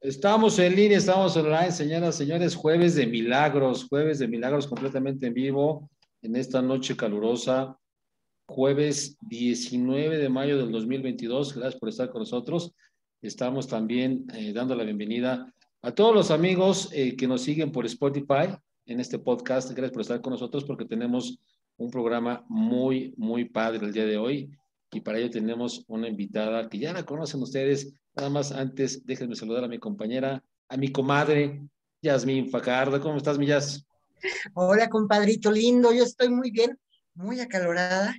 Estamos en línea, estamos online, señoras, señores, jueves de milagros, jueves de milagros completamente en vivo en esta noche calurosa, jueves 19 de mayo del 2022. Gracias por estar con nosotros. Estamos también eh, dando la bienvenida a todos los amigos eh, que nos siguen por Spotify en este podcast. Gracias por estar con nosotros porque tenemos un programa muy, muy padre el día de hoy y para ello tenemos una invitada que ya la conocen ustedes Nada más antes, déjenme saludar a mi compañera, a mi comadre, Yasmín Facardo. ¿Cómo estás, mi Yas? Hola, compadrito lindo. Yo estoy muy bien, muy acalorada,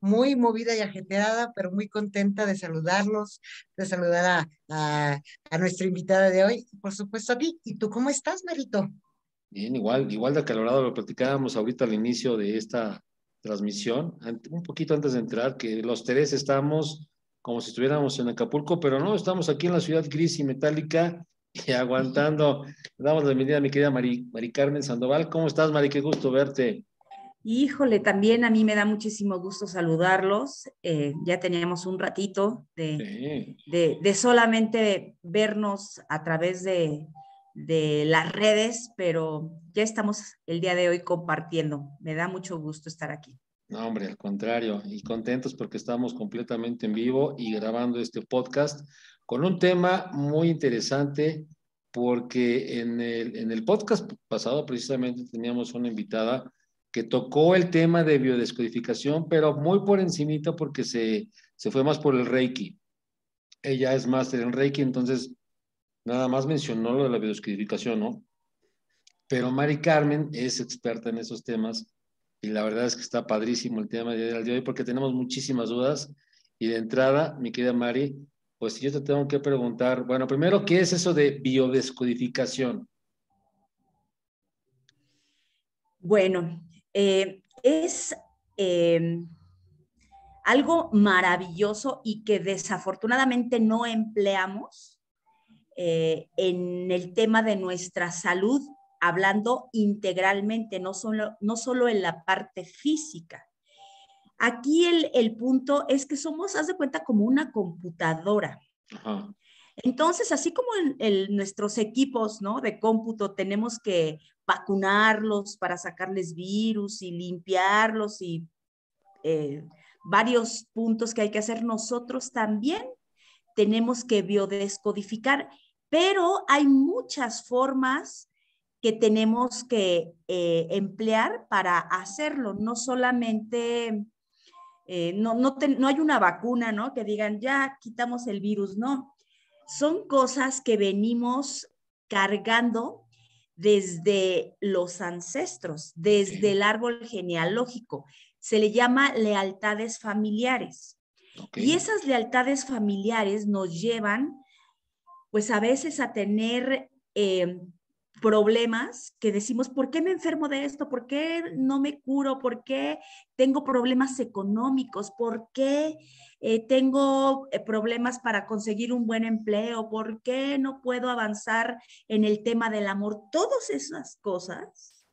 muy movida y ajetreada, pero muy contenta de saludarlos, de saludar a, a, nuestra invitada de hoy, por supuesto a ti. ¿Y tú cómo estás, Marito? Bien, igual, igual de acalorado, lo platicábamos ahorita al inicio de esta transmisión, un poquito antes de entrar, que los tres estamos como si estuviéramos en Acapulco, pero no, estamos aquí en la ciudad gris y metálica y aguantando. Damos la bienvenida a mi querida Mari, Carmen Sandoval. ¿Cómo estás, Mari? Qué gusto verte. Híjole, también a mí me da muchísimo gusto saludarlos. Eh, ya teníamos un ratito de, solamente vernos a través de las redes, pero ya estamos el día de hoy compartiendo. Me da mucho gusto estar aquí. No, hombre, al contrario, y contentos porque estamos completamente en vivo y grabando este podcast con un tema muy interesante porque en el, en el podcast pasado precisamente teníamos una invitada que tocó el tema de biodescodificación, pero muy por encimita porque se, se fue más por el Reiki. Ella es máster en Reiki, entonces nada más mencionó lo de la biodescodificación, ¿no? Pero Mari Carmen es experta en esos temas y la verdad es que está padrísimo el tema de hoy porque tenemos muchísimas dudas. Y de entrada, mi querida Mari, pues yo te tengo que preguntar, bueno, primero, ¿qué es eso de biodescodificación? Bueno, eh, es em, algo maravilloso y que desafortunadamente no empleamos eh, en el tema de nuestra salud hablando integralmente, no solo, no solo en la parte física. Aquí el, punto es que somos, haz de cuenta, como una computadora. Entonces, así como en, nuestros equipos ¿no? de cómputo tenemos que vacunarlos para sacarles virus y limpiarlos y eh, varios puntos que hay que hacer, nosotros también tenemos que biodescodificar, pero hay muchas formas que tenemos que eh, emplear para hacerlo, no solamente, eh, no, no, no hay una vacuna, ¿no? Que digan, ya quitamos el virus, no. Son cosas que venimos cargando desde los ancestros, desde el árbol genealógico. Se le llama lealtades familiares. Y esas lealtades familiares nos llevan, pues a veces a tener em, problemas que decimos, ¿por qué me enfermo de esto? ¿Por qué no me curo? ¿Por qué tengo problemas económicos? ¿Por qué eh, tengo eh, problemas para conseguir un buen empleo? ¿Por qué no puedo avanzar en el tema del amor? Todas esas cosas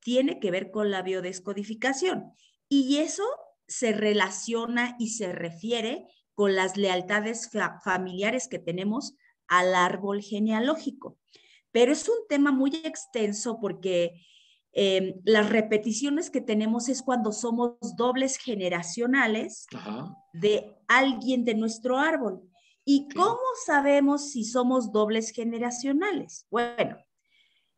tienen que ver con la biodescodificación y eso se relaciona y se refiere con las lealtades familiares que tenemos al árbol genealógico. Pero es un tema muy extenso porque em, las repeticiones que tenemos es cuando somos dobles generacionales de alguien de nuestro árbol. ¿Y cómo sabemos si somos dobles generacionales? Bueno,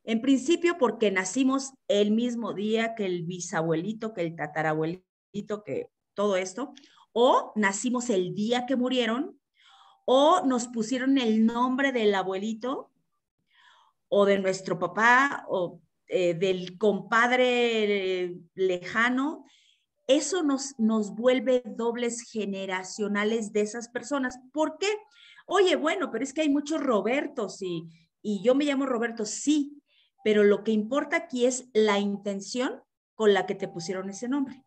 en principio porque nacimos el mismo día que el bisabuelito, que el tatarabuelito, que todo esto, o nacimos el día que murieron, o nos pusieron el nombre del abuelito, o de nuestro papá o eh, del compadre eh, lejano, eso nos, nos vuelve dobles generacionales de esas personas. ¿Por qué? Oye, bueno, pero es que hay muchos Robertos y, y yo me llamo Roberto, sí, pero lo que importa aquí es la intención con la que te pusieron ese nombre.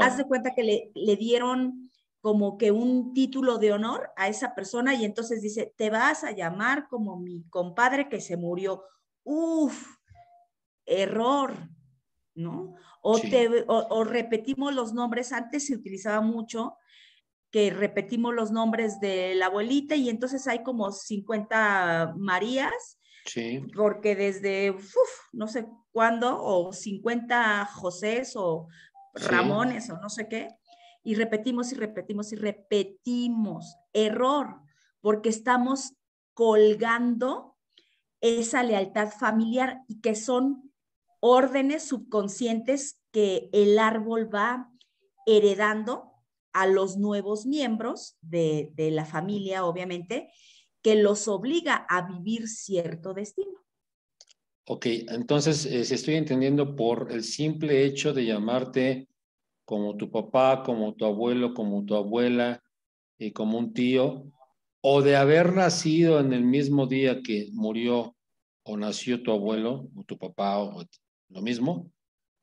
Haz de cuenta que le, le dieron como que un título de honor a esa persona y entonces dice, te vas a llamar como mi compadre que se murió. Uf, error, ¿no? O, te, o, repetimos los nombres, antes se utilizaba mucho que repetimos los nombres de la abuelita y entonces hay como 50 Marías, porque desde uf, no sé cuándo, o 50 Josés o Ramones o no sé qué. Y repetimos y repetimos y repetimos. Error, porque estamos colgando esa lealtad familiar y que son órdenes subconscientes que el árbol va heredando a los nuevos miembros de, la familia, obviamente, que los obliga a vivir cierto destino. Ok, entonces, eh, si estoy entendiendo, por el simple hecho de llamarte como tu papá, como tu abuelo, como tu abuela y como un tío, o de haber nacido en el mismo día que murió o nació tu abuelo o tu papá o lo mismo,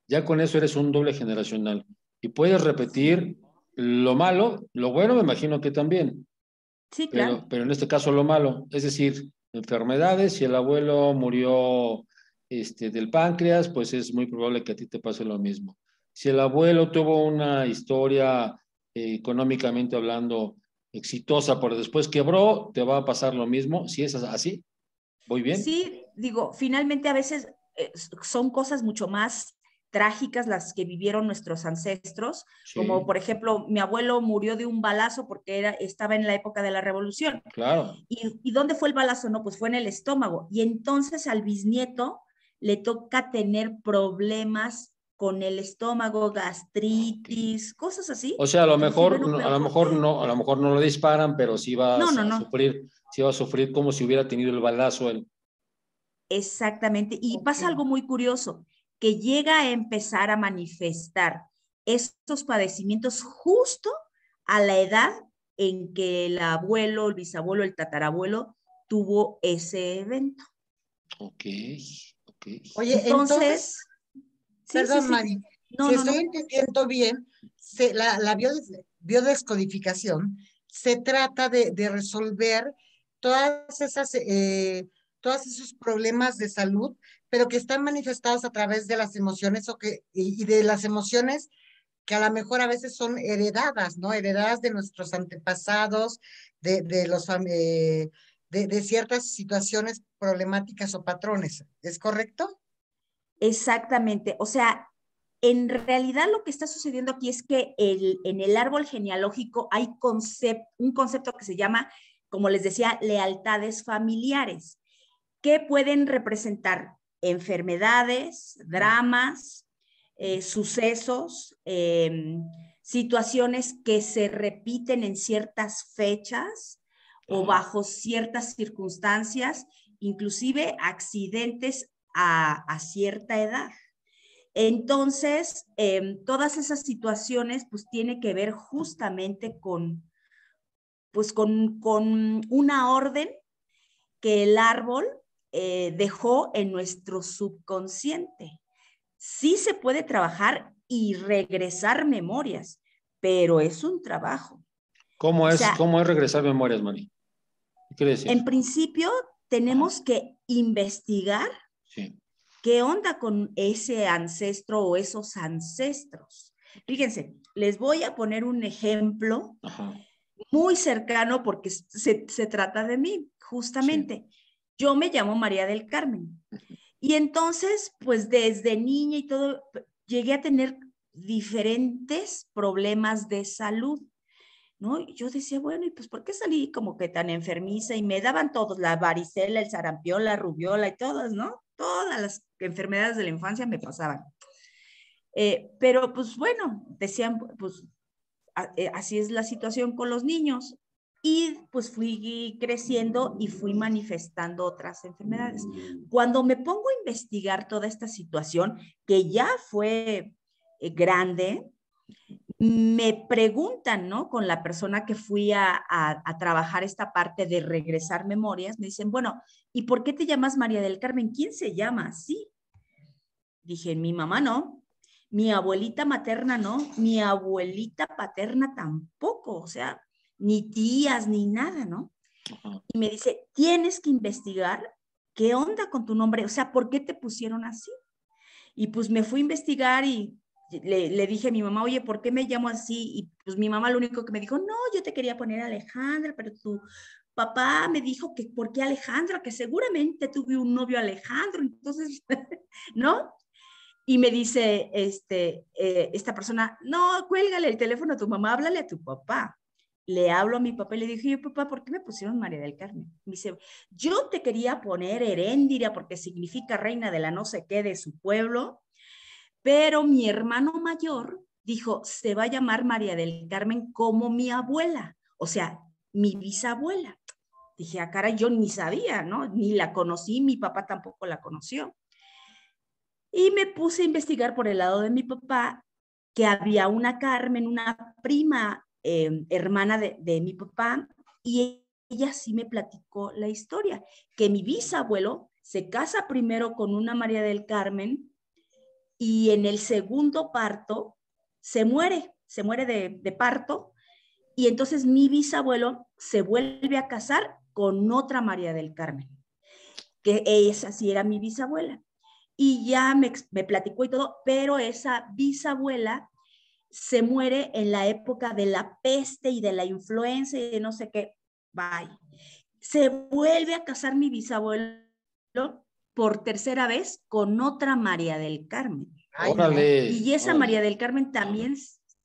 ya con eso eres un doble generacional y puedes repetir lo malo, lo bueno me imagino que también. Sí, claro. Pero, en este caso lo malo, es decir, enfermedades, si el abuelo murió este, del páncreas, pues es muy probable que a ti te pase lo mismo. Si el abuelo tuvo una historia eh, económicamente hablando exitosa, pero después quebró, te va a pasar lo mismo. Si es así, ¿Voy bien. Sí, digo, finalmente a veces eh, son cosas mucho más trágicas las que vivieron nuestros ancestros, como por ejemplo mi abuelo murió de un balazo porque estaba en la época de la revolución. Claro. ¿Y, ¿Y dónde fue el balazo? No, pues fue en el estómago. Y entonces al bisnieto le toca tener problemas con el estómago, gastritis, cosas así. O sea, a lo mejor, a lo mejor no, a lo mejor no disparan, pero sí va a sufrir, sí va a sufrir como si hubiera tenido el balazo. Exactamente. Y pasa algo muy curioso, que llega a empezar a manifestar estos padecimientos justo a la edad en que el abuelo, el bisabuelo, el tatarabuelo tuvo ese evento. Ok, Oye, entonces Perdón, Mari. si estoy entendiendo bien, se, la, biodescodificación se trata de, resolver todas esas, eh, todos esos problemas de salud, pero que están manifestados a través de las emociones o que, y, de las emociones que a lo mejor a veces son heredadas, ¿no? Heredadas de nuestros antepasados, de, los, eh, de ciertas situaciones problemáticas o patrones. ¿Es correcto? Exactamente. O sea, en realidad lo que está sucediendo aquí es que el, en el árbol genealógico hay un concepto que se llama, como les decía, lealtades familiares, que pueden representar enfermedades, dramas, eh, sucesos, em, situaciones que se repiten en ciertas fechas o bajo ciertas circunstancias, inclusive accidentes a, cierta edad. Entonces, em, todas esas situaciones pues tiene que ver justamente con, pues, con, una orden que el árbol eh, dejó en nuestro subconsciente. Sí se puede trabajar y regresar memorias, pero es un trabajo. ¿Cómo es, ¿cómo es regresar memorias, Mari? ¿Qué decir? En principio, tenemos que investigar ¿Qué onda con ese ancestro o esos ancestros? Fíjense, les voy a poner un ejemplo muy cercano porque se, trata de mí, justamente. Yo me llamo María del Carmen. Y entonces, pues desde niña y todo, llegué a tener diferentes problemas de salud. ¿No? yo decía, bueno, ¿y pues por qué salí como que tan enfermiza? Y me daban todos, la varicela, el sarampión, la rubiola y todas, ¿no? todas las enfermedades de la infancia me pasaban. Eh, pero pues bueno, decían, pues eh, así es la situación con los niños. Y pues fui creciendo y fui manifestando otras enfermedades. Cuando me pongo a investigar toda esta situación, que ya fue eh, grande, me preguntan, ¿no? Con la persona que fui a, trabajar esta parte de regresar memorias, me dicen, bueno, ¿y por qué te llamas María del Carmen? ¿Quién se llama así? Dije, mi mamá no, mi abuelita materna no, mi abuelita paterna tampoco, o sea, ni tías ni nada, ¿no? Y me dice, tienes que investigar qué onda con tu nombre, o sea, ¿por qué te pusieron así? Y pues me fui a investigar y le, dije a mi mamá, oye, ¿por qué me llamo así? Y pues mi mamá lo único que me dijo, no, yo te quería poner Alejandra, pero tu papá me dijo que, ¿por qué Alejandra? Que seguramente tuve un novio Alejandro, entonces, ¿no? Y me dice este, eh, esta persona, no, cuélgale el teléfono a tu mamá, háblale a tu papá. Le hablo a mi papá y le dije, papá, ¿por qué me pusieron María del Carmen? Me dice, yo te quería poner Heréndira porque significa reina de la no sé qué de su pueblo, pero mi hermano mayor dijo, se va a llamar María del Carmen como mi abuela, o sea, mi bisabuela. Dije, a ah, cara, yo ni sabía, ¿no? Ni la conocí, mi papá tampoco la conoció. Y me puse a investigar por el lado de mi papá que había una Carmen, una prima em, hermana de, de mi papá, y ella sí me platicó la historia, que mi bisabuelo se casa primero con una María del Carmen y en el segundo parto se muere, se muere de, parto, y entonces mi bisabuelo se vuelve a casar con otra María del Carmen, que esa sí era mi bisabuela. Y ya me, me platicó y todo, pero esa bisabuela se muere en la época de la peste y de la influenza y de no sé qué. Bye. Se vuelve a casar mi bisabuelo por tercera vez con otra María del Carmen. y esa María del Carmen también,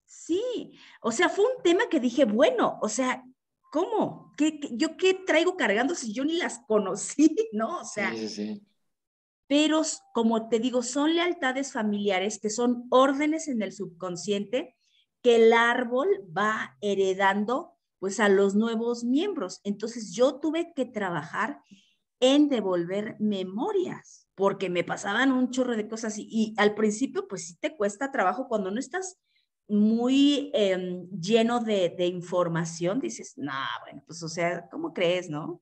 sí. O sea, fue un tema que dije, bueno, o sea, ¿cómo? ¿Qué, yo qué traigo cargando si yo ni las conocí, no? O sea, pero como te digo, son lealtades familiares que son órdenes en el subconsciente que el árbol va heredando pues a los nuevos miembros. Entonces yo tuve que trabajar en devolver memorias, porque me pasaban un chorro de cosas y, al principio pues sí te cuesta trabajo cuando no estás muy em, lleno de, de, información, dices, nah, bueno, pues o sea, ¿cómo crees, no?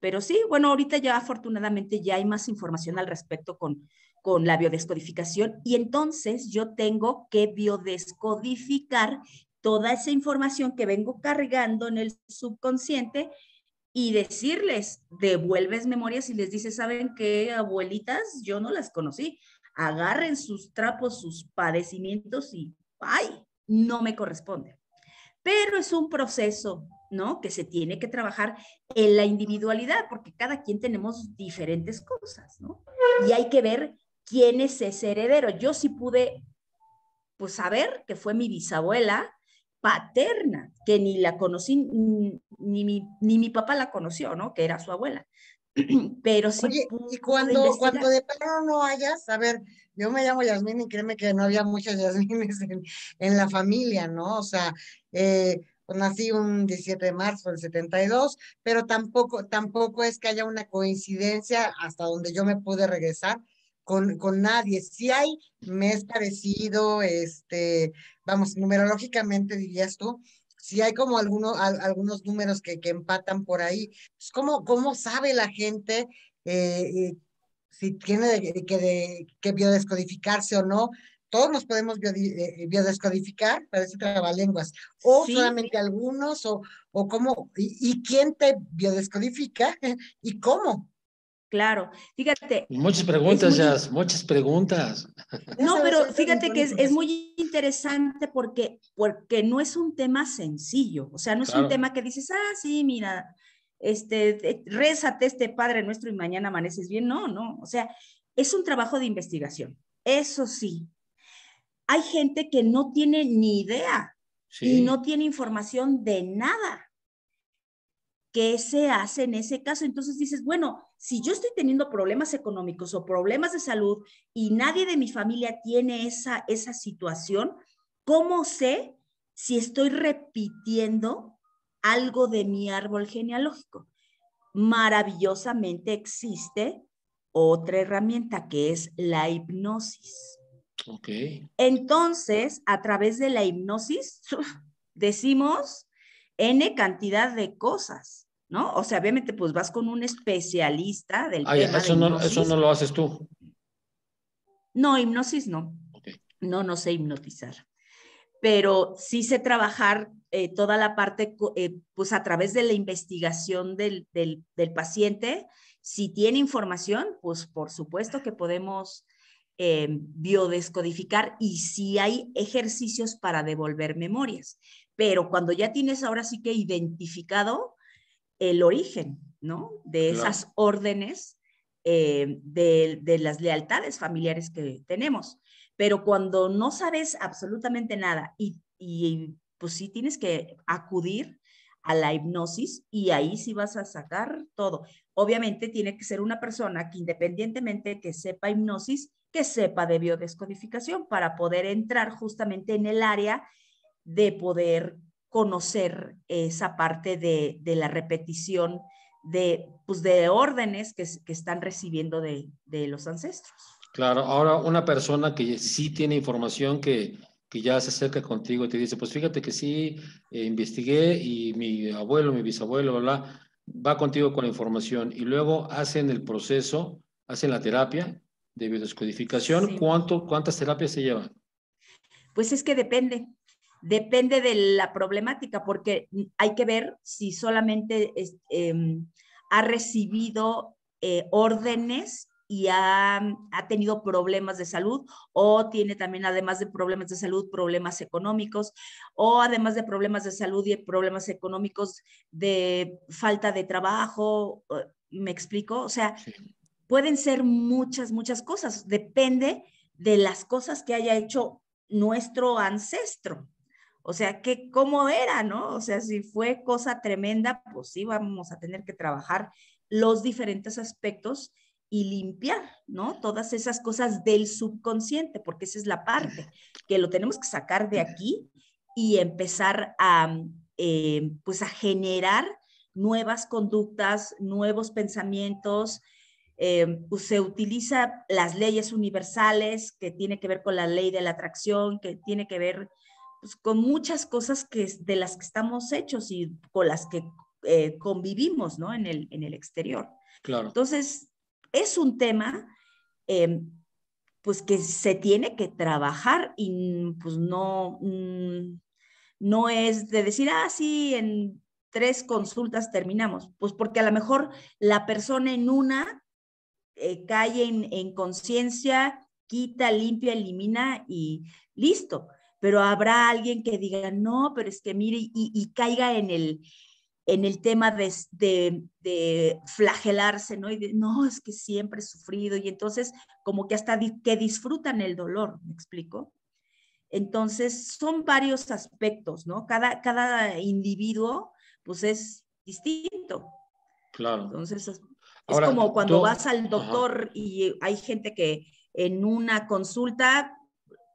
Pero sí, bueno, ahorita ya afortunadamente ya hay más información al respecto con, con la biodescodificación y entonces yo tengo que biodescodificar toda esa información que vengo cargando en el subconsciente y decirles, devuelves memorias y les dices, ¿saben qué, abuelitas? Yo no las conocí. Agarren sus trapos, sus padecimientos y, ay, no me corresponde. Pero es un proceso, ¿no? Que se tiene que trabajar en la individualidad, porque cada quien tenemos diferentes cosas, ¿no? Y hay que ver quién es ese heredero. Yo sí pude, pues, saber que fue mi bisabuela, paterna, que ni la conocí, ni, mi, papá la conoció, ¿no? Que era su abuela. Pero sí. y cuando, cuando de plano no hayas, a ver, yo me llamo Yasmín y créeme que no había muchas Yasmines en, la familia, ¿no? O sea, eh, nací un 17 de marzo del 72, pero tampoco, tampoco es que haya una coincidencia hasta donde yo me pude regresar con, nadie. Si hay me es parecido, este, vamos, numerológicamente dirías tú, si hay como alguno, algunos números que, empatan por ahí, es pues, ¿cómo, ¿cómo, sabe la gente eh, eh, si tiene que, que, biodescodificarse o no? Todos nos podemos eh, biodescodificar, parece lenguas o solamente algunos, o, o cómo, y, y quién te biodescodifica y cómo. Claro, fíjate. Muchas preguntas, muchas preguntas. No, pero fíjate que es, muy interesante porque, porque no es un tema sencillo, o sea, no es un tema que dices, ah, sí, mira, este, rézate este Padre Nuestro y mañana amaneces bien. No, no, o sea, es un trabajo de investigación, eso sí. Hay gente que no tiene ni idea y no tiene información de nada. ¿qué se hace en ese caso? Entonces dices, bueno, si yo estoy teniendo problemas económicos o problemas de salud y nadie de mi familia tiene esa, esa situación, ¿cómo sé si estoy repitiendo algo de mi árbol genealógico? Maravillosamente existe otra herramienta que es la hipnosis. Ok. Entonces, a través de la hipnosis, decimos N cantidad de cosas, ¿no? O sea, obviamente, pues vas con un especialista del eso, no, eso no lo haces tú. No, hipnosis no. No, no sé hipnotizar. Pero sí sé trabajar eh, toda la parte, eh, pues a través de la investigación del, paciente. Si tiene información, pues por supuesto que podemos eh, biodescodificar y si hay ejercicios para devolver memorias pero cuando ya tienes ahora sí que identificado el origen, ¿no? De esas órdenes, eh, de, las lealtades familiares que tenemos. Pero cuando no sabes absolutamente nada y, y pues sí tienes que acudir a la hipnosis y ahí sí vas a sacar todo. Obviamente tiene que ser una persona que independientemente que sepa hipnosis, que sepa de biodescodificación para poder entrar justamente en el área de poder conocer esa parte de, la repetición de, pues, de órdenes que, están recibiendo de, los ancestros. Claro, ahora una persona que sí tiene información que, que ya se acerca contigo y te dice, pues fíjate que sí, eh, investigué y mi abuelo, mi bisabuelo, bla, va contigo con la información y luego hacen el proceso, hacen la terapia de biodescodificación. ¿Cuánto, ¿Cuántas terapias se llevan? Pues es que depende, depende de la problemática, porque hay que ver si solamente em, ha recibido eh, órdenes y ha, tenido problemas de salud o tiene también, además de problemas de salud, problemas económicos o además de problemas de salud y problemas económicos de falta de trabajo. ¿Me explico? O sea, pueden ser muchas, muchas cosas. Depende de las cosas que haya hecho nuestro ancestro. O sea, que cómo era, ¿no? O sea, si fue cosa tremenda, pues sí, vamos a tener que trabajar los diferentes aspectos y limpiar, ¿no? Todas esas cosas del subconsciente, porque esa es la parte que lo tenemos que sacar de aquí y empezar a, mm, eh, pues, a generar nuevas conductas, nuevos pensamientos. Eh, se utiliza las leyes universales que tiene que ver con la ley de la atracción, que tiene que ver pues, con muchas cosas que, de las que estamos hechos y con las que eh, convivimos, ¿no? En el, exterior. Claro. Entonces, es un tema, em, pues, que se tiene que trabajar y, pues, no, mm, no es de decir, ah, sí, en tres consultas terminamos. Pues porque a lo mejor la persona en una eh, cae en conciencia, quita, limpia, elimina y listo pero habrá alguien que diga, no, pero es que mire y, caiga en el, en el tema de, de, flagelarse, ¿no? Y de, no, es que siempre he sufrido y entonces como que hasta que disfrutan el dolor, ¿me explico? Entonces son varios aspectos, ¿no? Cada, cada individuo pues es distinto. Claro. Entonces es, como cuando vas al doctor y hay gente que en una consulta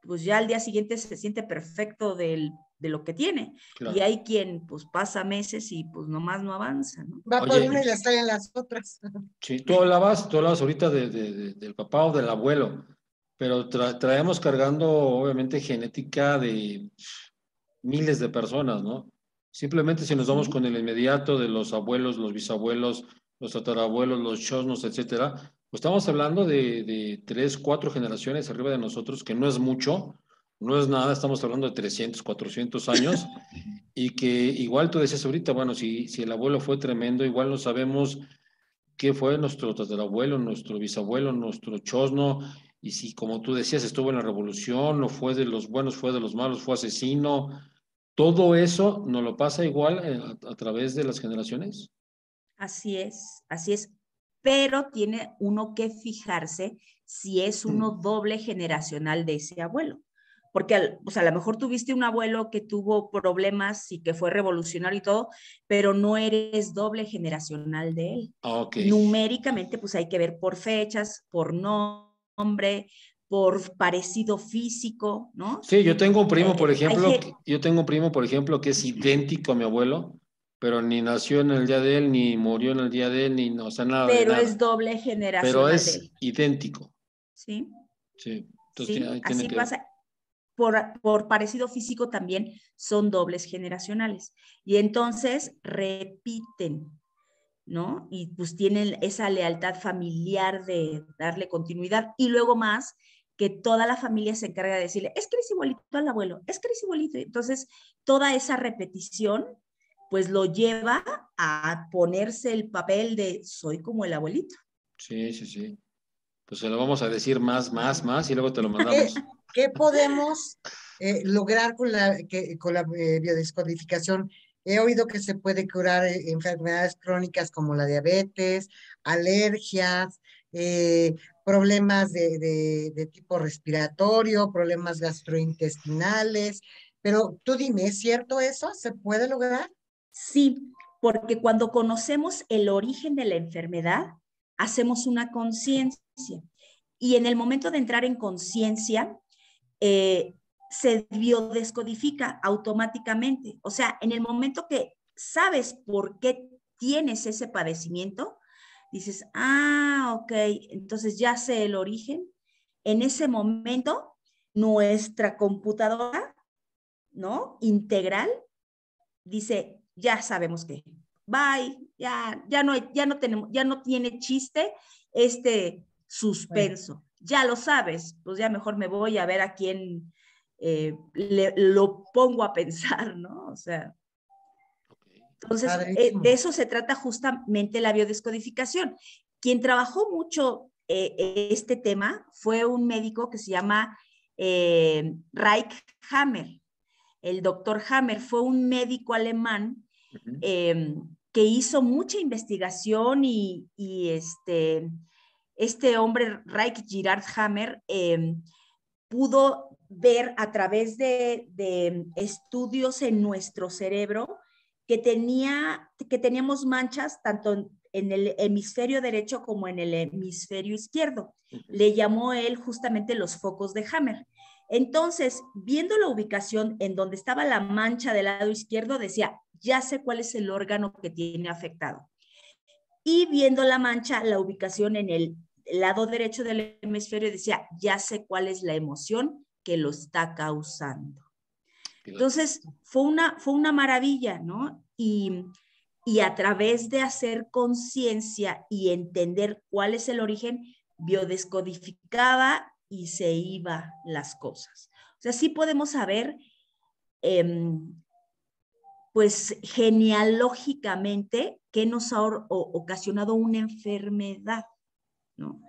pues ya al día siguiente se siente perfecto de lo que tiene. Y hay quien pues pasa meses y pues nomás no avanza. ¿no? Va por una y está en las otras. Sí, tú hablabas, ahorita del papá o del abuelo, pero traemos cargando obviamente genética de miles de personas, ¿no? Simplemente si nos vamos con el inmediato de los abuelos, los bisabuelos, los tatarabuelos, los chosnos, etcétera, pues estamos hablando de, de, tres, cuatro generaciones arriba de nosotros, que no es mucho, no es nada, estamos hablando de 300, 400 años, y que igual tú decías ahorita, bueno, si, si el abuelo fue tremendo, igual no sabemos qué fue nuestro tatarabuelo, nuestro bisabuelo, nuestro chosno, y si como tú decías estuvo en la revolución, no fue de los buenos, fue de los malos, fue asesino, todo eso no lo pasa igual eh, a través de las generaciones. Así es, así es pero tiene uno que fijarse si es uno doble generacional de ese abuelo. Porque a lo mejor tuviste un abuelo que tuvo problemas y que fue revolucionario y todo, pero no eres doble generacional de él. Numéricamente, pues hay que ver por fechas, por nombre, por parecido físico, ¿no? Sí, yo tengo un primo, eh, por ejemplo, yo tengo un primo, por ejemplo, que es idéntico a mi abuelo, pero ni nació en el día de él, ni murió en el día de él, ni no, o nada. Pero es doble generación. Pero es idéntico. Sí. Sí. Entonces, sí. así pasa. Por, parecido físico también son dobles generacionales. Y entonces repiten, ¿no? Y pues tienen esa lealtad familiar de darle continuidad. Y luego más, que toda la familia se encarga de decirle, es que al abuelo, es que Entonces, toda esa repetición pues lo lleva a ponerse el papel de soy como el abuelito. Sí, sí, sí. Pues se lo vamos a decir más, más, más y luego te lo mandamos. ¿Qué, podemos eh, lograr con la, que, con la eh, biodescodificación? He oído que se puede curar eh, enfermedades crónicas como la diabetes, alergias, problemas de, tipo respiratorio, problemas gastrointestinales. Pero tú dime, ¿es cierto eso? ¿Se puede lograr? Sí, porque cuando conocemos el origen de la enfermedad, hacemos una conciencia. Y en el momento de entrar en conciencia, eh, se biodescodifica automáticamente. O sea, en el momento que sabes por qué tienes ese padecimiento, dices, ah, ok, entonces ya sé el origen. En ese momento, nuestra computadora, ¿no? Integral, dice, ya sabemos que bye, ya, ya, no, ya, no, tenemos, ya no tiene chiste este suspenso. Ya lo sabes, pues ya mejor me voy a ver a quién eh, le, lo pongo a pensar, ¿no? O sea. Entonces, eh, de eso se trata justamente la biodescodificación. Quien trabajó mucho eh, este tema fue un médico que se llama Reich Hammer. El doctor Hammer fue un médico alemán em, que hizo mucha investigación y, este, este hombre, Reich Girard Hammer, em, pudo ver a través de, estudios en nuestro cerebro que, tenía, que teníamos manchas tanto en, el hemisferio derecho como en el hemisferio izquierdo. Le llamó él justamente los focos de Hammer. Entonces, viendo la ubicación en donde estaba la mancha del lado izquierdo, decía, ya sé cuál es el órgano que tiene afectado. Y viendo la mancha, la ubicación en el lado derecho del hemisferio, decía, ya sé cuál es la emoción que lo está causando. Entonces, fue una, fue una maravilla, ¿no? Y, y a través de hacer conciencia y entender cuál es el origen, biodescodificaba y se iban las cosas. O sea, sí podemos saber, em, pues genealógicamente, qué nos ha ocasionado una enfermedad. ¿no?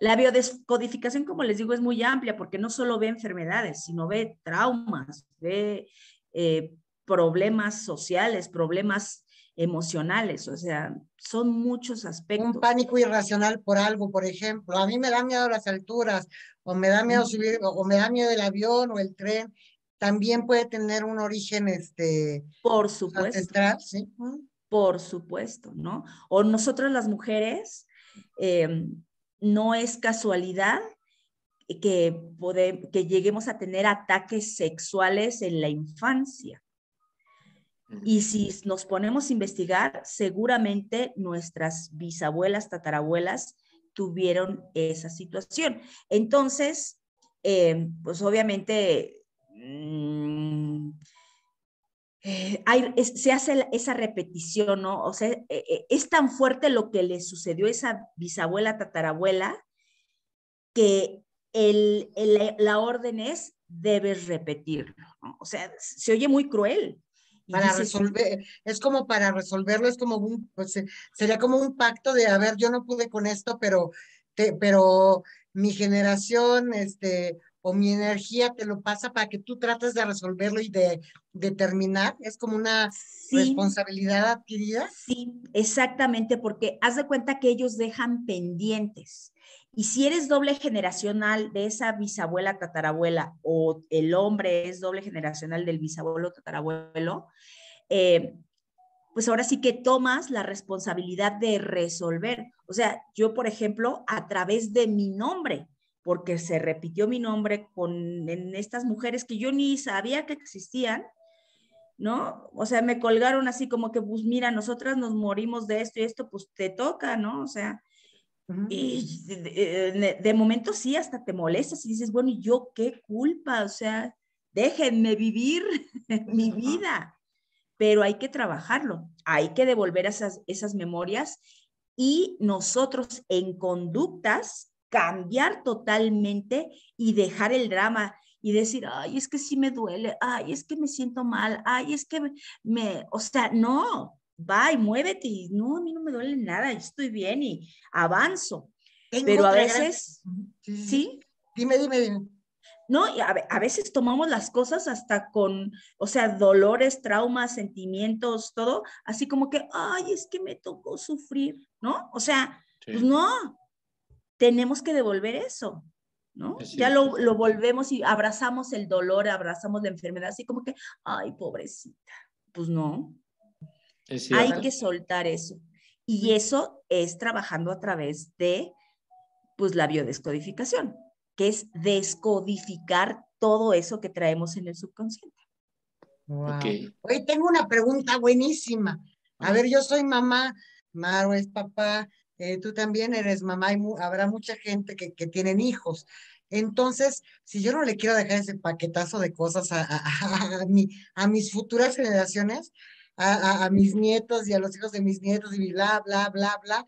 La biodescodificación, como les digo, es muy amplia porque no solo ve enfermedades, sino ve traumas, ve eh, problemas sociales, problemas emocionales, o sea, son muchos aspectos. Un pánico irracional por algo, por ejemplo, a mí me da miedo las alturas, o me da miedo subir, o me da miedo el avión o el tren, también puede tener un origen, este, por supuesto, por supuesto, ¿no? O nosotras las mujeres, em, no es casualidad que, que lleguemos a tener ataques sexuales en la infancia. Y si nos ponemos a investigar, seguramente nuestras bisabuelas, tatarabuelas tuvieron esa situación. Entonces, eh, pues obviamente mm, eh, se hace esa repetición, ¿no? O sea, e, e, es tan fuerte lo que le sucedió a esa bisabuela, tatarabuela, que la orden es debes repetirlo. O sea, se oye muy cruel, para resolver, es como para resolverlo, es como un, pues, eh, sería como un pacto de, a ver, yo no pude con esto, pero, pero mi generación, este, o mi energía te lo pasa para que tú trates de resolverlo y de, terminar, Es como una responsabilidad adquirida. Sí, exactamente, porque haz de cuenta que ellos dejan pendientes. Y si eres doble generacional de esa bisabuela, tatarabuela, o el hombre es doble generacional del bisabuelo, tatarabuelo, eh, pues ahora sí que tomas la responsabilidad de resolver. O sea, yo, por ejemplo, a través de mi nombre, porque se repitió mi nombre con en estas mujeres que yo ni sabía que existían, ¿no? O sea, me colgaron así como que, pues mira, nosotras nos morimos de esto y esto, pues te toca, ¿no? O sea, y de, momento sí, hasta te molestas y dices, bueno, ¿y yo qué culpa? O sea, déjenme vivir mi vida. Pero hay que trabajarlo, hay que devolver esas, esas memorias y nosotros en conductas cambiar totalmente y dejar el drama y decir, ay, es que sí me duele, ay, es que me siento mal, ay, es que me, o sea, no, va y muévete y no, a mí no me duele nada, estoy bien y avanzo. Pero a veces, sí, Dime, dime, No, a, a, veces tomamos las cosas hasta con, o sea, dolores, traumas, sentimientos, todo, así como que, ay, es que me tocó sufrir, ¿no? O sea, pues no, tenemos que devolver eso. ¿No? ya lo, lo volvemos y abrazamos el dolor, abrazamos la enfermedad, así como que, ay, pobrecita. Pues no, hay que soltar eso. Y eso es trabajando a través de pues la biodescodificación, que es descodificar todo eso que traemos en el subconsciente. Hoy tengo una pregunta buenísima. A ver, yo soy mamá, Maro es papá, eh, tú también eres mamá y habrá mucha gente que, que, tienen hijos. Entonces, si yo no le quiero dejar ese paquetazo de cosas a, mis futuras generaciones, a, mis nietos y a los hijos de mis nietos y bla, bla, bla, bla.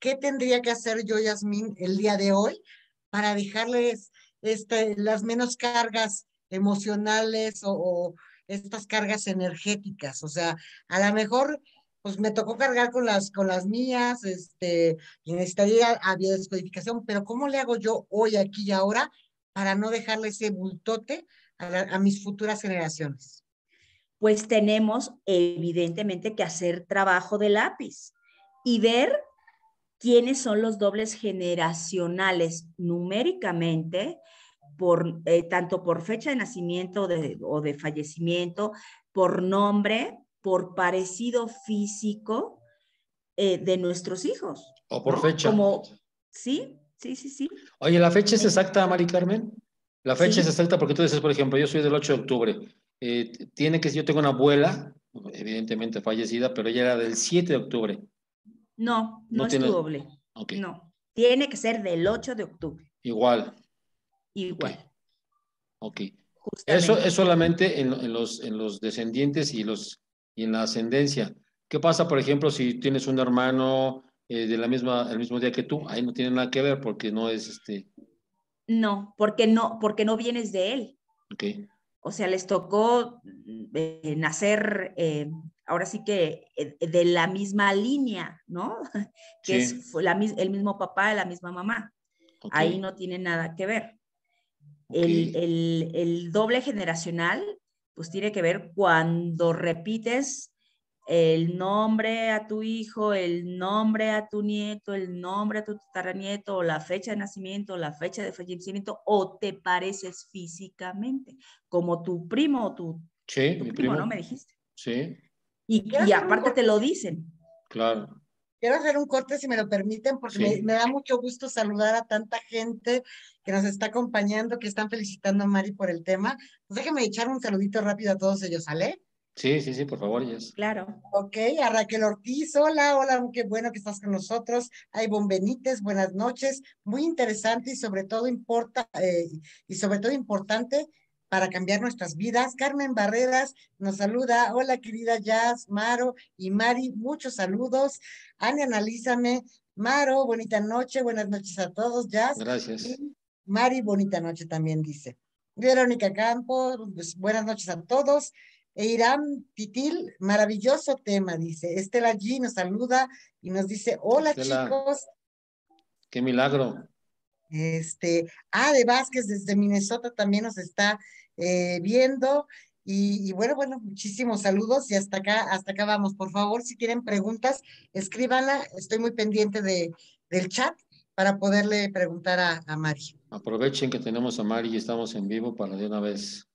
¿Qué tendría que hacer yo, Yasmín, el día de hoy para dejarles este, las menos cargas emocionales o, estas cargas energéticas? O sea, a lo mejor pues me tocó cargar con las, con las mías, este, y necesitaría a biodescodificación, pero ¿cómo le hago yo hoy, aquí y ahora para no dejarle ese bultote a mis futuras generaciones? pues tenemos evidentemente que hacer trabajo de lápiz y ver quiénes son los dobles generacionales numéricamente, por, eh, tanto por fecha de nacimiento o de fallecimiento, por nombre, por parecido físico eh, de nuestros hijos. O por fecha. Como, sí, sí, sí, sí. Oye, ¿la fecha es eh, exacta, Mari Carmen? La fecha es exacta porque tú dices, por ejemplo, yo soy del 8 de octubre. Eh, tiene que, yo tengo una abuela, evidentemente fallecida, pero ella era del 7 de octubre. No, no, es doble. No, tiene que ser del 8 de octubre. Igual. Igual. Ok. Eso es solamente en, los, en los descendientes y, los, y en la ascendencia. ¿Qué pasa, por ejemplo, si tienes un hermano Del eh, de la misma, el mismo día que tú? Ahí no tiene nada que ver porque no es este. No, porque no, porque no vienes de él. Okay o sea, les tocó eh, nacer, eh, ahora sí que eh, de la misma línea, ¿no? que es el mismo papá, la misma mamá. Ahí no tiene nada que ver. El, el, doble generacional, pues tiene que ver cuando repites el nombre a tu hijo, el nombre a tu nieto, el nombre a tu tataranieto, la fecha de nacimiento, la fecha de fallecimiento, o te pareces físicamente, como tu primo o tu, primo, ¿no? Me dijiste. Sí. Y, aparte te lo dicen. Claro. Quiero hacer un corte, si me lo permiten, porque me, da mucho gusto saludar a tanta gente que nos está acompañando, que están felicitando a Mari por el tema. Pues déjeme echar un saludito rápido a todos ellos, ¿sale? Sí, sí, sí, por favor, Jess. Claro. Ok, a Raquel Ortiz, hola, hola, qué bueno que estás con nosotros. Ay, bombenites, buenas noches. Muy interesante y sobre todo importa, eh, y sobre todo importante para cambiar nuestras vidas. Carmen Barreras nos saluda. Hola, querida Jazz, Maro y Mari, muchos saludos. Ana, analízame. Maro, bonita noche, buenas noches a todos, Jazz. Gracias. Mari, bonita noche también dice. Verónica Campos, pues, buenas noches a todos. E Irán Pitil, maravilloso tema, dice. Estela G nos saluda y nos dice, hola chicos. Qué milagro. Este, de Vázquez desde Minnesota también nos está eh, viendo. Y, bueno, bueno, muchísimos saludos y hasta acá, hasta acá vamos. Por favor, si tienen preguntas, escríbanla. Estoy muy pendiente de, del chat para poderle preguntar a, a Mari. Aprovechen que tenemos a Mari y estamos en vivo para de una vez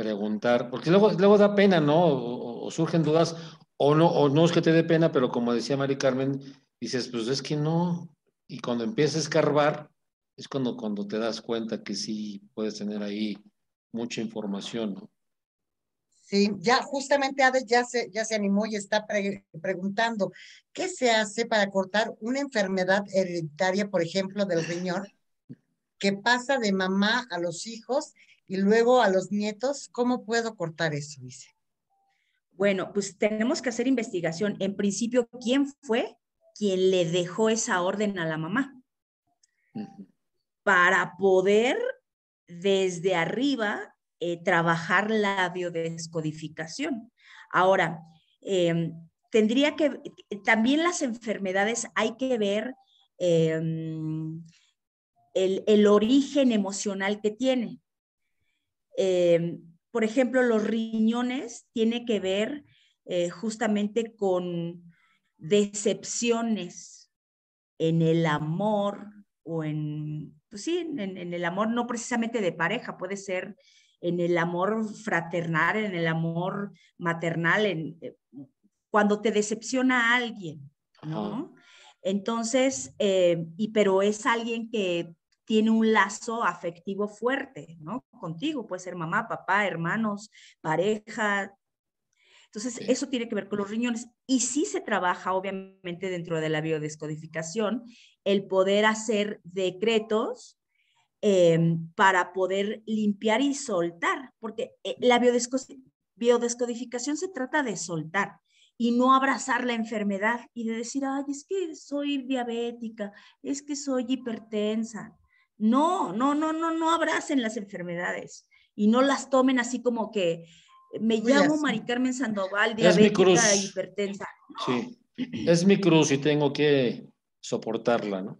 preguntar, porque luego, luego da pena, ¿no? O, surgen dudas, o no, o no es que te dé pena, pero como decía Mari Carmen, dices, pues es que no. Y cuando empiezas a escarbar, es cuando, cuando te das cuenta que sí puedes tener ahí mucha información, ¿no? Sí, ya justamente Ade ya se, ya se animó y está preguntando, ¿qué se hace para cortar una enfermedad hereditaria, por ejemplo, del riñón, que pasa de mamá a los hijos y luego a los nietos, ¿cómo puedo cortar eso? Dice. Bueno, pues tenemos que hacer investigación. En principio, ¿quién fue quien le dejó esa orden a la mamá? Para poder desde arriba eh, trabajar la biodescodificación. Ahora, em, tendría que, también las enfermedades hay que ver em, el, el, origen emocional que tiene. Eh, por ejemplo, los riñones tiene que ver eh, justamente con decepciones en el amor o en, pues sí, en, el amor no precisamente de pareja, puede ser en el amor fraternal, en el amor maternal, en, eh, cuando te decepciona alguien, ¿no? Entonces, y, pero es alguien que tiene un lazo afectivo fuerte, ¿no? Contigo, puede ser mamá, papá, hermanos, pareja. Entonces, eso tiene que ver con los riñones. Y sí se trabaja, obviamente, dentro de la biodescodificación, el poder hacer decretos em, para poder limpiar y soltar, porque eh, la biodescodificación se trata de soltar y no abrazar la enfermedad y de decir, ay, es que soy diabética, es que soy hipertensa. No, no, no, no, no abracen las enfermedades y no las tomen así como que me llamo Mari Carmen Sandoval, diabética e hipertensa. Sí, es mi cruz y tengo que soportarla, ¿no?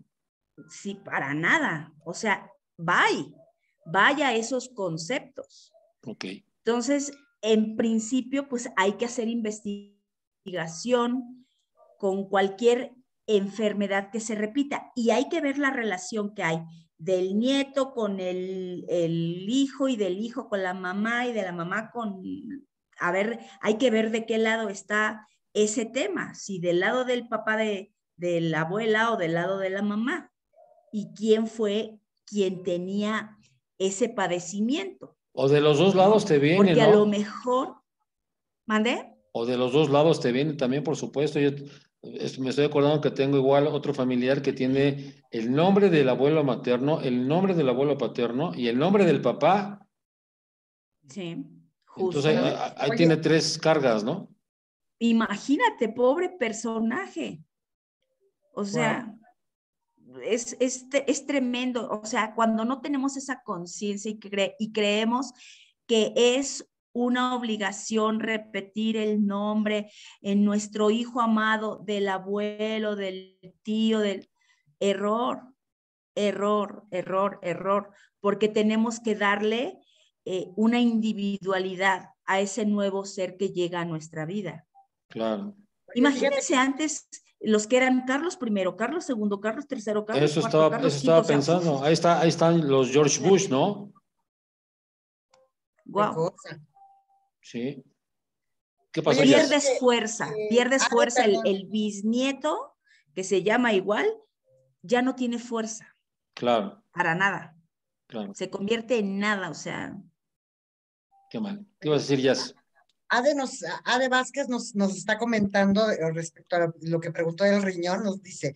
Sí, para nada. O sea, vaya, vaya esos conceptos. Ok. Entonces, en principio, pues hay que hacer investigación con cualquier enfermedad que se repita y hay que ver la relación que hay del nieto con el, el, hijo y del hijo con la mamá y de la mamá con... A ver, hay que ver de qué lado está ese tema, si del lado del papá de, la abuela o del lado de la mamá, y quién fue quien tenía ese padecimiento. O de los dos lados te viene, Porque a lo mejor, ¿mandé? O de los dos lados te viene también, por supuesto. Yo me estoy acordando que tengo igual otro familiar que tiene el nombre del abuelo materno, el nombre del abuelo paterno y el nombre del papá. Sí, justo. Entonces ahí, tiene tres cargas, ¿no? Imagínate, pobre personaje. O sea, es, es, es, tremendo. O sea, cuando no tenemos esa conciencia y, y creemos que es una obligación repetir el nombre en nuestro hijo amado del abuelo, del tío, del error, error, error, error, porque tenemos que darle eh, una individualidad a ese nuevo ser que llega a nuestra vida. Claro. Imagínense antes los que eran Carlos I, Carlos II, Carlos III, Carlos IV. Eso estaba, estaba pensando. ahí, está, ahí están los George Bush, ¿no? Wow. Sí. ¿Qué pasa? Pierdes eh, fuerza, eh, pierdes ah, fuerza. El, bisnieto, que se llama igual, ya no tiene fuerza. Claro. Para nada. Claro. Se convierte en nada, o sea. Qué mal. ¿Qué ibas a decir, Jazz? Ade, Vázquez nos, nos, está comentando eh, respecto a lo que preguntó del riñón, nos dice,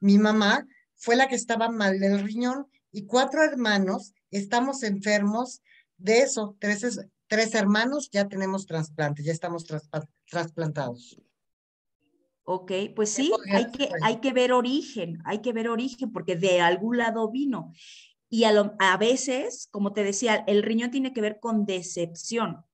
mi mamá fue la que estaba mal del riñón y cuatro hermanos estamos enfermos de eso, tres, tres hermanos ya tenemos trasplantes, ya estamos trasplantados. Ok, pues sí, hay que, hay que ver origen, hay que ver origen, porque de algún lado vino. Y a, lo, a veces, como te decía, el riñón tiene que ver con decepción,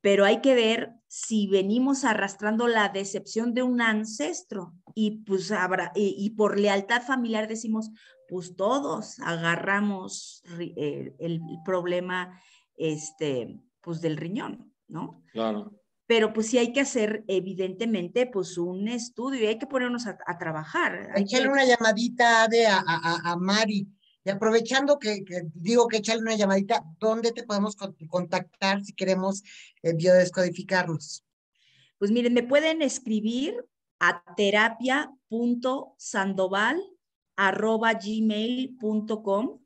pero hay que ver si venimos arrastrando la decepción de un ancestro y pues habrá, y, por lealtad familiar decimos, pues todos agarramos el, eh, el problema este, pues del riñón, ¿no? Claro. Pero pues sí hay que hacer evidentemente pues un estudio y hay que ponernos a, trabajar. Hay una llamadita de a, a, a, Mari. Y aprovechando que, digo que echarle una llamadita, ¿dónde te podemos contactar si queremos eh, biodescodificarnos? Pues miren, me pueden escribir a terapia.sandoval.gmail.com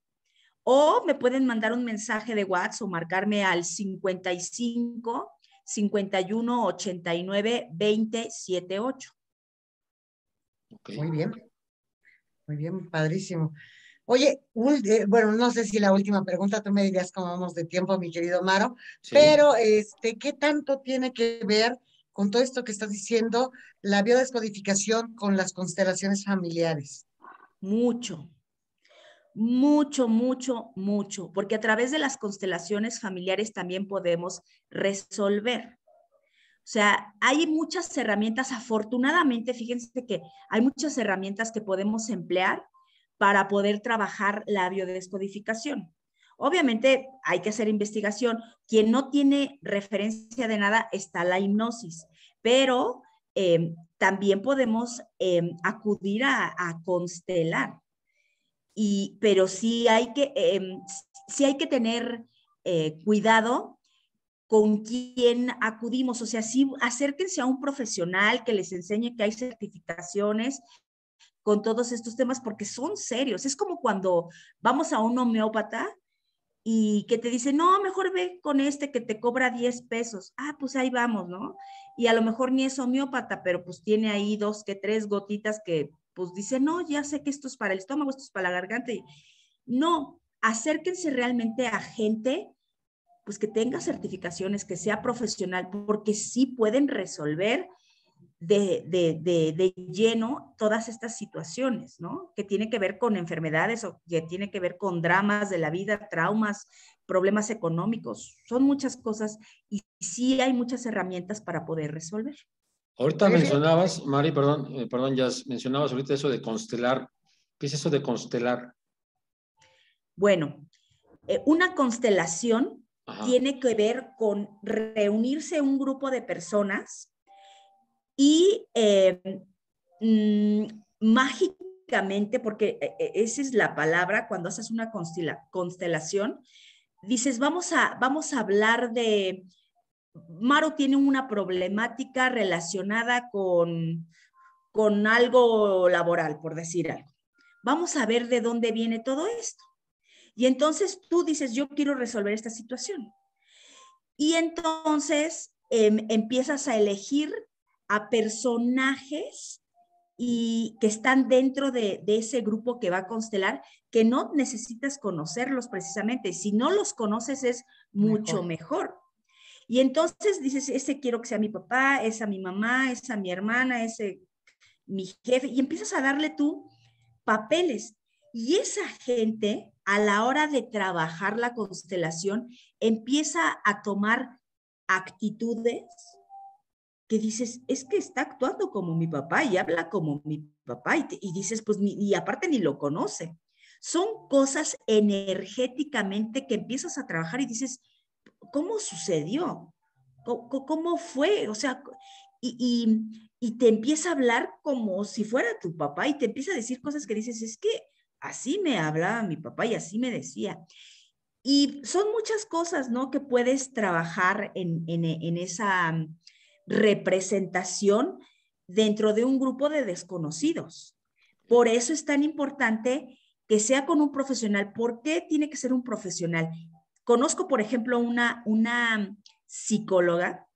o me pueden mandar un mensaje de WhatsApp o marcarme al 55 51 89 20 Muy bien. Muy bien, padrísimo. Oye, eh, bueno, no sé si la última pregunta, tú me dirías cómo vamos de tiempo, mi querido Maro, pero este, ¿qué tanto tiene que ver con todo esto que estás diciendo la biodescodificación con las constelaciones familiares? Mucho, mucho, mucho, mucho, porque a través de las constelaciones familiares también podemos resolver. O sea, hay muchas herramientas, afortunadamente, fíjense que hay muchas herramientas que podemos emplear para poder trabajar la biodescodificación. Obviamente hay que hacer investigación. Quien no tiene referencia de nada está la hipnosis, pero eh, también podemos eh, acudir a constelar y, pero sí hay que, em, hay que tener eh, cuidado con quién acudimos, o sea, sí acérquense a un profesional que les enseñe que hay certificaciones con todos estos temas porque son serios. Es como cuando vamos a un homeópata y que te dice, no, mejor ve con este que te cobra 10 pesos. Ah, pues ahí vamos, ¿no? Y a lo mejor ni es homeópata, pero pues tiene ahí dos que tres gotitas que pues dice, no, ya sé que esto es para el estómago, esto es para la garganta. no, acérquense realmente a gente pues que tenga certificaciones, que sea profesional, porque sí pueden resolver de, de, lleno todas estas situaciones, ¿no? Que tiene que ver con enfermedades o que tiene que ver con dramas de la vida, traumas, problemas económicos. Son muchas cosas y sí hay muchas herramientas para poder resolver. Ahorita mencionabas, Mari, perdón, eh, perdón, ya mencionabas ahorita eso de constelar. ¿Qué es eso de constelar? Bueno, eh, una constelación tiene que ver con reunirse un grupo de personas y eh, mm, mágicamente, porque esa es la palabra cuando haces una constelación, dices, vamos a, vamos a hablar de Maro tiene una problemática relacionada con, algo laboral, por decir algo. Vamos a ver de dónde viene todo esto. Y entonces tú dices, yo quiero resolver esta situación. Y entonces em, empiezas a elegir a personajes y que están dentro de, ese grupo que va a constelar, que no necesitas conocerlos precisamente. Si no los conoces es mucho mejor. Y entonces dices, ese quiero que sea mi papá, esa mi mamá, esa mi hermana, ese eh, mi jefe, y empiezas a darle tú papeles. Y esa gente, a la hora de trabajar la constelación, empieza a tomar actitudes que dices, es que está actuando como mi papá y habla como mi papá, y, dices, pues, ni, y aparte ni lo conoce. Son cosas energéticamente que empiezas a trabajar y dices, ¿Cómo sucedió? ¿Cómo, fue? O sea, y, te empieza a hablar como si fuera tu papá y te empieza a decir cosas que dices, es que así me hablaba mi papá y así me decía. Y son muchas cosas, ¿no? Que puedes trabajar en, en esa mm, representación dentro de un grupo de desconocidos. Por eso es tan importante que sea con un profesional. ¿Por qué tiene que ser un profesional? Conozco, por ejemplo, una, una psicóloga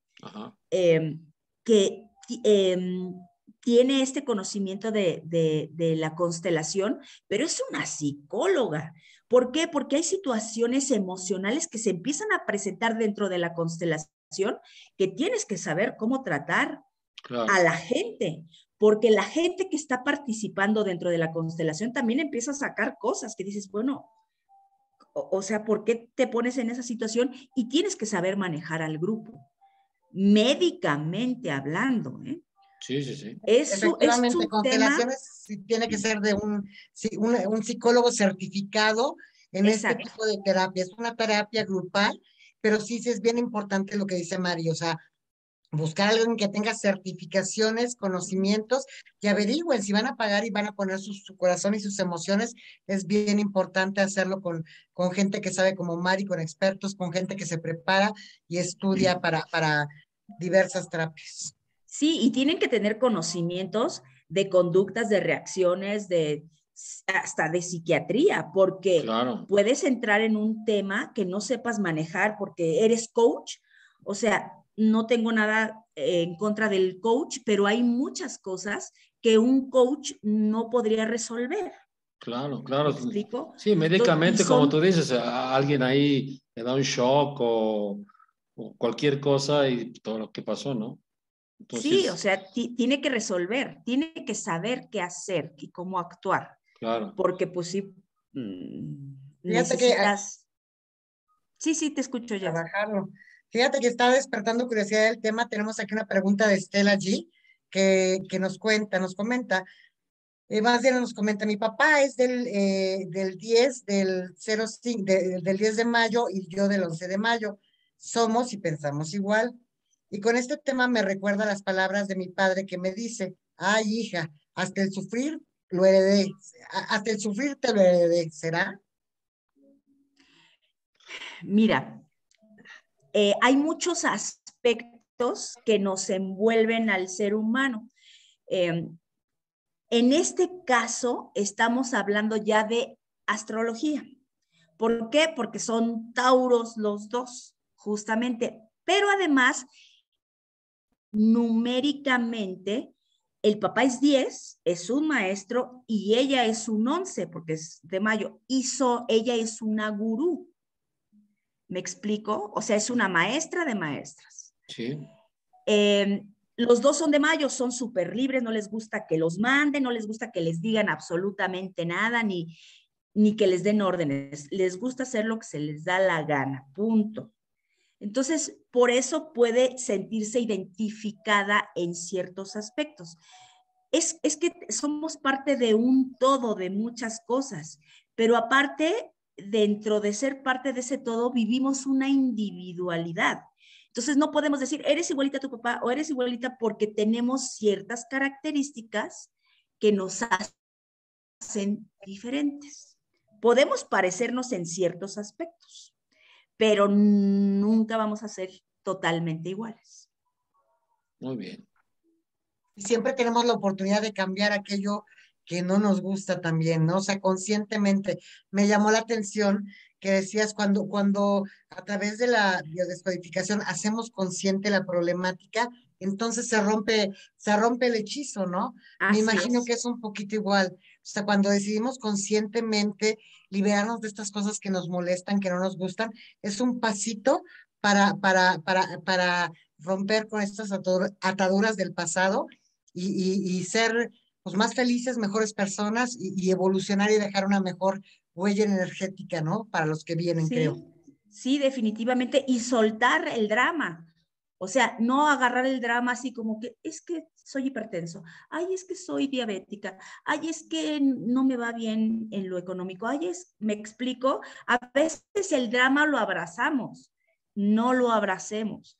eh, que em, tiene este conocimiento de, la constelación, pero es una psicóloga. ¿Por qué? Porque hay situaciones emocionales que se empiezan a presentar dentro de la constelación que tienes que saber cómo tratar a la gente, porque la gente que está participando dentro de la constelación también empieza a sacar cosas que dices, bueno, o, sea, ¿por qué te pones en esa situación? Y tienes que saber manejar al grupo, médicamente hablando, ¿eh? Sí, sí, sí. Eso es un constelaciones tiene que ser de un, un, psicólogo certificado en este tipo de terapia. Es una terapia grupal, pero sí, sí es bien importante lo que dice Mari, o sea, buscar a alguien que tenga certificaciones, conocimientos y averigüen si van a pagar y van a poner su, corazón y sus emociones. Es bien importante hacerlo con, con gente que sabe como Mari, con expertos, con gente que se prepara y estudia para, para diversas terapias. Sí, y tienen que tener conocimientos de conductas, de reacciones, de hasta de psiquiatría, porque puedes entrar en un tema que no sepas manejar porque eres coach, o sea, no tengo nada eh, en contra del coach, pero hay muchas cosas que un coach no podría resolver. Claro, claro. explico? Sí, médicamente, como tú dices, alguien ahí le da un shock o, cualquier cosa y todo lo que pasó, ¿no? Sí, o sea, tiene que resolver, tiene que saber qué hacer y cómo actuar. Claro. Porque pues sí, mm, Sí, sí, te escucho ya. Trabajarlo. Fíjate que está despertando curiosidad el tema. Tenemos aquí una pregunta de Estela G que, nos cuenta, nos comenta. Eh, más bien nos comenta, mi papá es del, 10, eh, del del 10 de mayo y yo del 11 de mayo. Somos y pensamos igual. Y con este tema me recuerda las palabras de mi padre que me dice, ay hija, hasta el sufrir lo heredé, hasta el sufrir te lo heredé, ¿será? Mira, eh, hay muchos aspectos que nos envuelven al ser humano. Em, en este caso, estamos hablando ya de astrología. ¿Por qué? Porque son tauros los dos, justamente. Pero además, numéricamente, el papá es 10, es un maestro, y ella es un 11, porque es de mayo, ella es una gurú. ¿Me explico? O sea, es una maestra de maestras. Sí. Eh, los dos son de mayo, son súper libres, no les gusta que los manden, no les gusta que les digan absolutamente nada, ni, que les den órdenes. Les gusta hacer lo que se les da la gana, punto. Entonces, por eso puede sentirse identificada en ciertos aspectos. Es, es que somos parte de un todo, de muchas cosas, pero aparte dentro de ser parte de ese todo, vivimos una individualidad. Entonces no podemos decir, eres igualita a tu papá o eres igualita porque tenemos ciertas características que nos hacen diferentes. Podemos parecernos en ciertos aspectos, pero nunca vamos a ser totalmente iguales. Muy bien. Siempre tenemos la oportunidad de cambiar aquello que no nos gusta también, ¿no? O sea, conscientemente. Me llamó la atención que decías cuando, cuando a través de la biodescodificación hacemos consciente la problemática, entonces se rompe, se rompe el hechizo, ¿no? Me imagino que es un poquito igual. O sea, cuando decidimos conscientemente liberarnos de estas cosas que nos molestan, que no nos gustan, es un pasito para, para, para, para romper con estas ataduras del pasado y, y ser pues, más felices, mejores personas y, evolucionar y dejar una mejor huella energética, ¿no? Para los que vienen, creo. Sí, definitivamente, y soltar el drama. O sea, no agarrar el drama así como que es que soy hipertenso, ay, es que soy diabética, ay, es que no me va bien en lo económico, ay, es, me explico, a veces el drama lo abrazamos, no lo abracemos.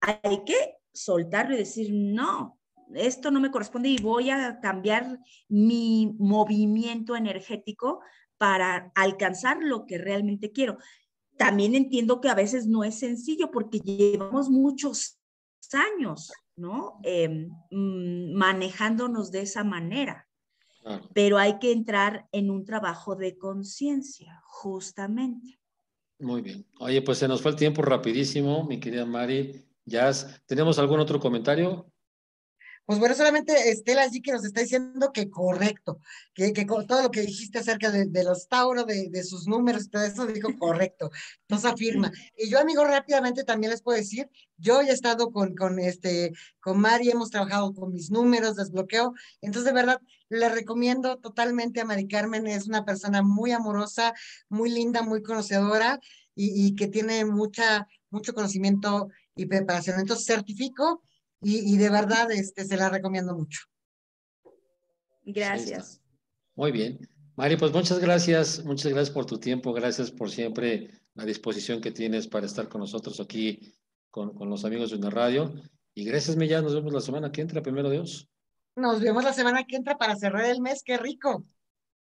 Hay que soltarlo y decir, no, esto no me corresponde y voy a cambiar mi movimiento energético para alcanzar lo que realmente quiero. También entiendo que a veces no es sencillo porque llevamos muchos años, ¿no? Em, mm, manejándonos de esa manera. Pero hay que entrar en un trabajo de conciencia, justamente. Muy bien. Oye, pues se nos fue el tiempo rapidísimo, mi querida Mari. ya ¿tenemos algún otro comentario? Pues bueno, solamente Estela allí que nos está diciendo que correcto, que, todo lo que dijiste acerca de, los Tauro, de, sus números, todo eso dijo correcto, nos afirma. Y yo, amigo, rápidamente también les puedo decir, yo he estado con, este, con Mari, hemos trabajado con mis números, desbloqueo, entonces de verdad, le recomiendo totalmente a Mari Carmen, es una persona muy amorosa, muy linda, muy conocedora y, y que tiene mucha, mucho conocimiento y preparación. Entonces certifico y, de verdad este, se la recomiendo mucho. Gracias. Muy bien. Mari, pues muchas gracias, muchas gracias por tu tiempo, gracias por siempre la disposición que tienes para estar con nosotros aquí, con, los amigos de una radio. Y gracias, Milla. nos vemos la semana que entra, primero Dios. Nos vemos la semana que entra para cerrar el mes, qué rico.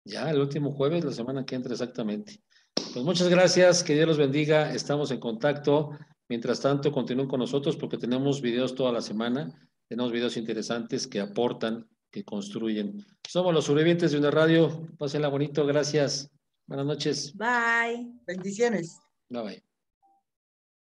Ya, el último jueves, la semana que entra, exactamente. Pues muchas gracias, que Dios los bendiga, estamos en contacto. Mientras tanto, continúen con nosotros porque tenemos videos toda la semana, tenemos videos interesantes que aportan, que construyen. Somos los sobrevivientes de una radio. Pásenla bonito, gracias. Buenas noches. Bye. Bendiciones. Bye bye.